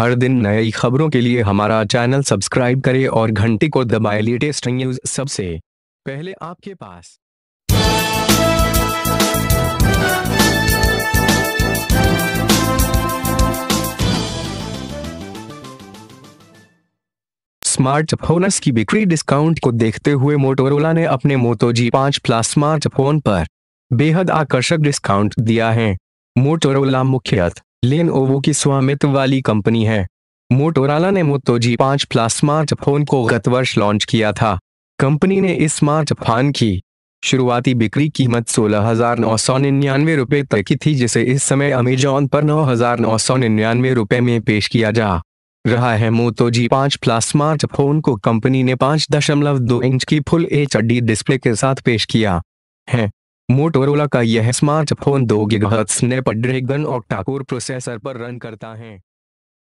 हर दिन नई खबरों के लिए हमारा चैनल सब्सक्राइब करें और घंटी को दबाए लेटेस्ट न्यूज सबसे पहले आपके पास स्मार्टफोनस की बिक्री डिस्काउंट को देखते हुए मोटोरोला ने अपने मोटोजी जी पांच प्लस स्मार्टफोन पर बेहद आकर्षक डिस्काउंट दिया है मोटोरोला मुख्यतः लेन ओवो की स्वामित्व वाली कंपनी है मोटोराला ने मोतो जी पांच प्लस स्मार्ट फोन को गत वर्ष लॉन्च किया था कंपनी ने इस स्मार्ट फोन की शुरुआती बिक्री कीमत सोलह हजार नौ सौ निन्यानवे रुपए तक की थी जिसे इस समय अमेजॉन पर नौ हजार नौ सौ निन्यानवे रुपए में पेश किया जा रहा है मोतो जी पांच प्लस स्मार्ट फोन को कंपनी ने पांच दशमलव दो इंच की फुल एच डी डिस्प्ले के साथ पेश किया है मोटोरोला का यह स्मार्टफोन दो gigahertz Snapdragon octa core processor पर रन करता है